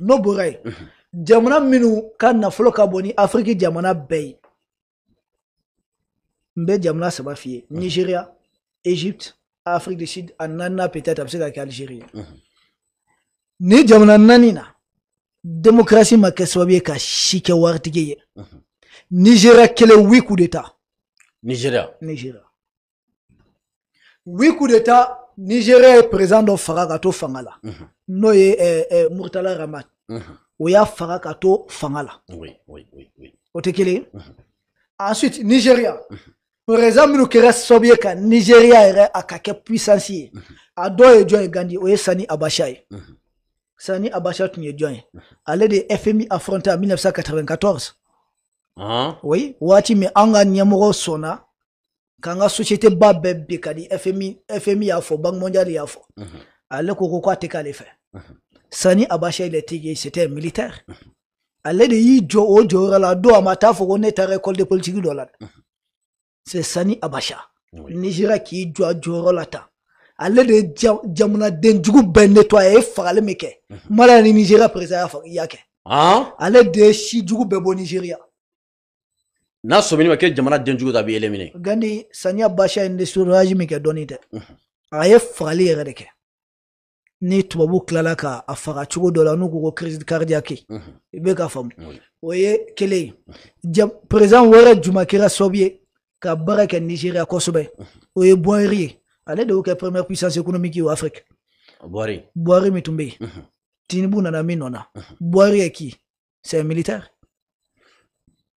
n'o bɔra yen jamana minnu ka nafolo ka bon ni afiriki jamana bɛɛ ye n bɛ jamana saba f'i ye nigeria egypte afrique de sud a naaninan peut-être a bɛ se ka kɛ algérie ye ni jamana naani na démocratie ma kɛ sababu ye ka si kɛ waritigi ye nigeria kelen huit coup d'état nigeria nigeria huit Nigeria est présent dans Faragato Fangala. to mhm. fanga eh, eh, murtala ramat o y'a faga Oui, oui, oui, oui. o tɛ mhm. ensuite Nigeria. président minnu kɛra sababu ye ka nigeriya yɛrɛ a ka kɛ a gandi o ye sani abacha mhm. sani abacha tun ye jɔn ye Allez de fmi affronté en 1994 hein? oui waati anga Anga sona. sona. k'an ka société ba bɛɛ bi ka di fmi fmi y'a fɔ banque mondiale y'a fɔ mhm. ale ko ko k'a tɛ k'ale fɛ mhm. sani abachel tigi c'était militaire mhm. ale de y'i jɔ o jɔyɔrɔ la don a ma taa fɔ ko ne taara école de politique dɔ la dɛ c'est sani abacha nigéria k'i jɔ a jɔyɔrɔ la tan ale de jamanaden jugu bɛɛ nettoyer a ye fagali min kɛ mali ni nigéria président y'a kɛ ale de ye si jugu bɛɛ bɔ nigéria n'a sɔmini ma kɛ jamana den jugu ta a b'i éliminer gandi saniya basha in de surage min kɛ dɔɔni tɛ a ye fagali yɛrɛ de kɛ ni tubabu tilala ka a faga cogo dɔ la n'u ko ko crise cardiaque i bɛ k'a faamu o ye kelen ye président wɛrɛ juma kɛra sababu ye ka baara kɛ nigeria kosɛbɛ o ye buwari ye ale de y'o kɛ premier puissance économique ye afrique buwari buwari min tun bɛ yen tinubu nana min nɔ na buwari ye ki c'est militaire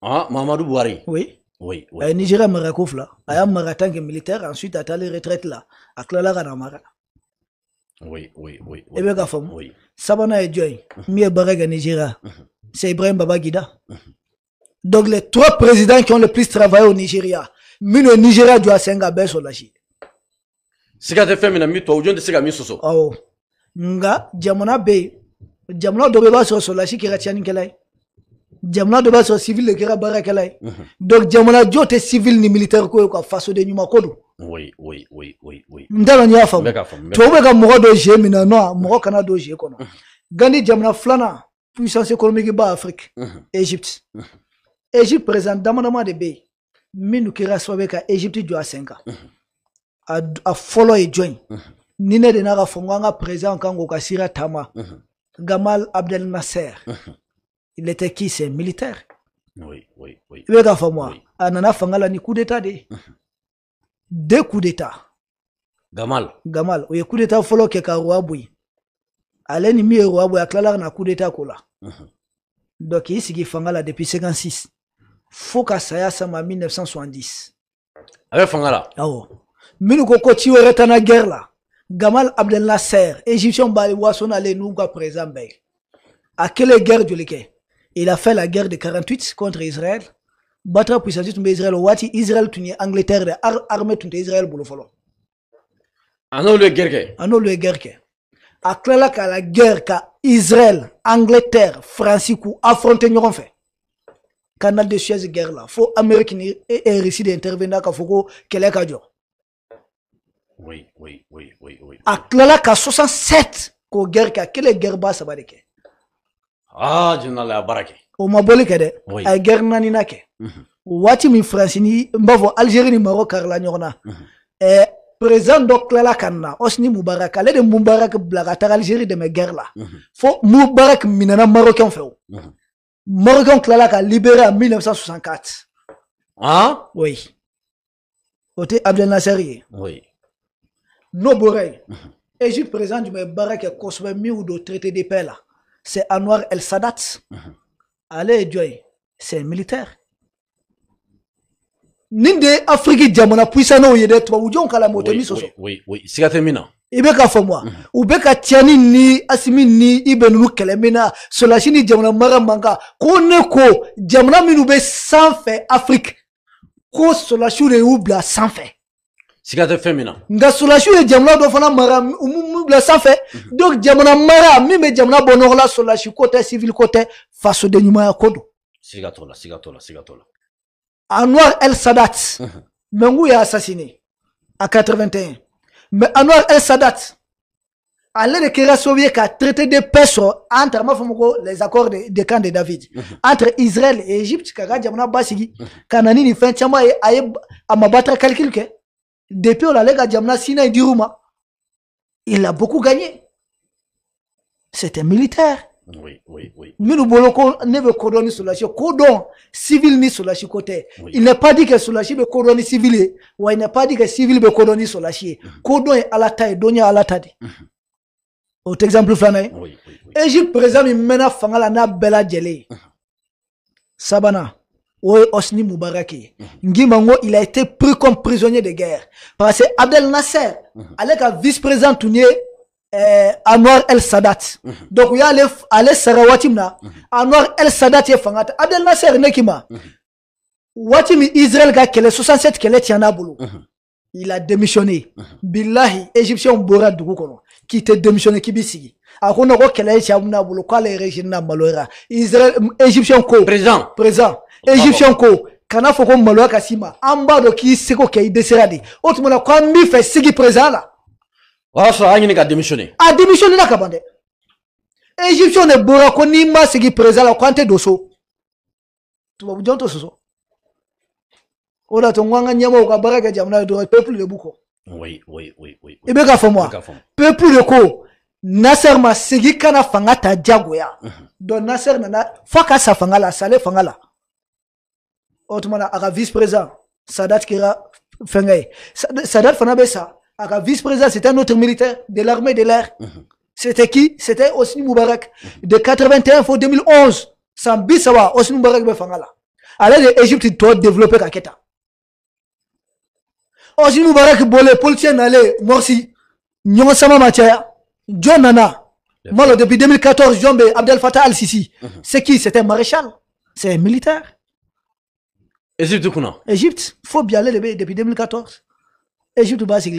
Ah, Mamadou Bouhari Oui. Oui, Et Euh, Nigeria mara ko là. a mara tant militaire ensuite à taale retraite là, à tilala mara oui, oui, oui, Et eh bien, bɛ oui. Sabana ye jɔn ye min Nigeria c'est Ibrahim Guida. Mhm. donc les trois présidents qui ont le plus travaillé au Nigeria minnu Nigeria jɔ a sen kan a bɛɛ sɔlasi siga tɛ fɛn min na de tubabu jɔn tɛ se ka min sɔsɔ awɔ nka jamana bɛ yen jamana dɔ jamana dɔ b'a sɔrɔ civil de kɛra baarakɛla ye donc jamana jɔ tɛ civil ni militaire ko ye ka fasoden ɲuman ko don n t'a dɔn n'i y'a faamu tubabu bɛ ka mɔgɔ dɔ ze min na non mɔgɔ kana don ze kɔnɔ mhm. gandi jamana filanan puissance économique ba afrique mhm. égypte mhm. égypte président dama dama de bɛ yen minnu kɛra sababu ye ka égypte jɔ a sen kan a fɔlɔ ye jɔn ye ni ne de n'a ka fɔ n ko an ka président kan k'o ka sira taama gamal abdel nasser il était qui C'est militaire. Oui, oui, oui. Il est k'a faamu oui. Ah, a fanga la ni coup d'état de Deux coups d'état. Gamal. Gamal. O coup d'état fɔlɔ kɛ ka roi bo yen. Ale ni min ye a tilala ka na coup d'état k'o Donc ici sigi fanga ah oh. la depuis 56 fo ka saya sama 1970. A bɛ fanga la. Mais nous, ko tu ci wɛrɛ tana guerre la. Gamal Abdel Nasser, Égyptien b'ale son allez n'u ka président bɛɛ ye. A ben. quelle guerre joli kɛ? il a fait la guerre de 48 contre Israël batra puissance tumbe Israel wati Israël tunye Angleterre armée armée Israël pour bolo folo ano le guerre ke ano le guerre A aklala ka la guerre ka Israël Angleterre France affronté. affronter ñoron fait canal de Suez guerre là faut Amérique et Russie d'intervenir ka foko kele ka jo oui oui oui oui oui A aklala ka 67 ko guerre ka quelle guerre ba sabade ke ah, jɔnna la a baara kɛ ma boli kɛ a ye gɛri naanina kɛ waati min ni n b'a fɔ alizeri ni marɔku karila ɲɔgɔn na ɛɛ mhm. eh, président dɔ le de mes guerres là il Algérie dɛmɛ fo Moubarak minana Marocain fɛ o mhm. Marocain libéré en 1964 ah oui Ote Abdel Nasser oui n'o bɔra mhm. Égypte président jumɛn ye baara kɛ de traité de paix là c'est Anwar El Sadat. Uh -huh. Ale Joy, c'est militaire. Ninde Afrique jamana puisano yede tuba ujon kala moto misoso. Oui, oui, oui. mina. Ibe ka famwa. moi. Ube ka tiani ni asimi ni ibe nunu kele mina. Solashi ni jamana mara manga. Ko ne ko jamana minube sans sanfe Afrique. Ko solashi re ubla sanfe siga tɛ fɛn min na nka solasiw ye jamana dɔ fana mara bila mhm. donc jamana mara min bɛ jamana bɔ nɔgɔ la solasi ko tɛ civil ko tɛ fasodenɲumaya ko don siga t'o la siga t'o la anwar el sadat mais y'a assassiné à 81 mais anwar el sadat ale de kɛra sababu ye ka traité de paix sɔrɔ entre an b'a les accords de, de camp de david mhm. entre israël et égypte ka ka jamana basigi mhm. ka na ni nin fɛn caman ye a ma batara calcul kɛ depuis a Diamna Sina et Diruma, il a beaucoup gagné. C'était militaire. Oui, oui, oui. Mais nous ne veut la cordon civil ni la côté. Il n'est pas dit que Soulachi veut cordonner civil, ou il n'a pas dit que civil veut la Cordon est à la taille, donia à la taille. Mhm. Autre exemple, Flanaye. Oui, oui, par exemple, il Fangala, n'a bella djele. Mhm. Sabana. Osni mubaraki. Mhm. Mango, il a été pris comme prisonnier de guerre. Parce que Abdel Nasser, mhm. avec le vice-président Tounier, eh, Anwar El Sadat. Mhm. Donc, il y a Sarawatimna. Anwar El Sadat est fangat. Abdel Nasser Nekima. Watimi Israël ga kele 67 kele Il a démissionné. Billahi, Égyptien du Doukono. Qui était démissionné qui b'i a ko non ko kɛlɛ ye na malora. Israël Égyptien ko présent, présent. Égyptien ko kana foko ko maloya Amba do k'i seko kɛ i dɛsɛra de na ko an b'i sigi présent la a démissionné na kabande. Égyptien ne bɔra ko n'i ma sigi présent la k'an tɛ doso. Tu vas jɔn tout ce o de ton to n ko an jamna ɲɛmɔgɔw peuple de b'u oui oui oui oui Et bien k'a moi moi. peuple de ko Nasser ma segi kana fanga ta diyagoya mhm. donc Nasser nana f'a ka sa fanga la sale fanga la Autrement, vice président sadat kira fɛnkɛ sadat fana Ara Aga vice président c'était un autre militaire de l'armée de l'air. Mhm. C'était qui C'était Osni Mubarak De 81 faut 2011, Sambisawa, Sawa, Osni Moubarak Befangala. Alors, l'Égypte doit développer Kaketa osi mubarak bole politicien nale morsi ɲɔgɔn sama ma caya John nana malo depuis 2014 jombe abdel Fattah al sisi mhm. c'est qui C'est un maréchal c'est un militaire égypte kunna égypte fo faut bien depuis 2014 égypte basique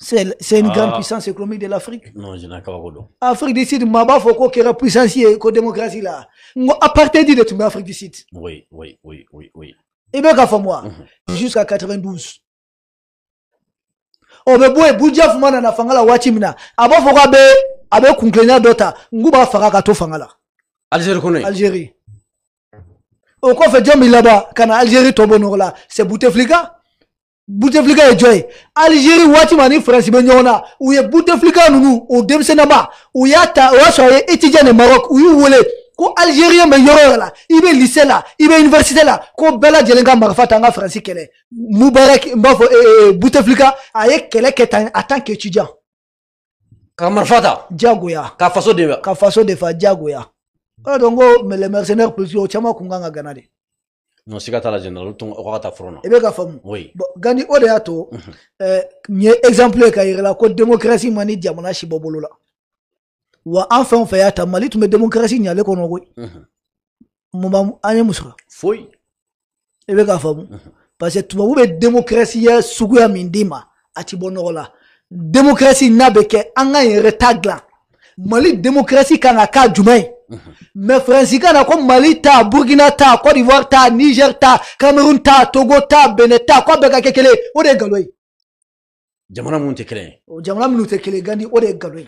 c'est une ah. grande puissance économique de l'Afrique. Non, je n'ai pas Afrique du Sud, il faut qui ait la puissance et la démocratie là. À partir de tout, mais du Sud. Oui, oui, oui, oui, oui. ibekafamwa mhm. jusqu'à 92 obebwe bujja fumana na fangala wachimina abofoko abe abe kunklenya dota ngu bafaka ka to fangala algérie kono algérie o kɔfɛ jɔn min laban ka na algérie tɔ bɔ nɔgɔ la c'est bouteflika bouteflika ye jɔn ye algérie waati min ani faransi bɛ ɲɔgɔn na u ye bouteflika ninnu o denmisɛnnaba u y'a ta o y'a sɔrɔ a ye étudiant de maroc u y'u wele ko algérien bɛ yɔrɔ yɔrɔ la i bɛ lycée la i bɛ université la ko bɛɛ lajɛlen ka marifa ta an ka faransi kɛlɛ mubarak n b'a fɔ eh, eh, eh, bouteflika a ye kɛlɛ kɛ tan a tan k'étudiant ka marifa ta diyagoya ka faso de ka faso de fa diyagoya o don ko oh, les mercenaires politiques o oh, caman kun kan ka gana de non siga t'a la général tun aw ka taa fɔlɔ na i e bɛ ka faamu oui bon gandi o de y'a to nin ye exemple ye ka yira la ko démocratie ma ni jamana si bɔ bolo la wa an fɛn o fɛn y'a ta mali tun bɛ demokarasi ɲale kɔnɔ koyi mun b'an an ye mun sɔrɔ foyi e bɛ k'a faamu parce que tubabu bɛ demokarasi ya suguya min d'i ma a ti bɔ nɔgɔ la demokarasi n'a bɛ kɛ an ka yɛrɛ ta dilan mali demokarasi ka k'a jumɛn ye mɛ faransi ka na ko mali ta burkina ta cote d'ivoire ta niger ta cameroun ta togo ta benin ta k'a bɛɛ ka kɛ kelen o de ye nkalon ye jamana minnu tɛ kelen ye jamana minnu tɛ kelen gandi o de ye nkalon ye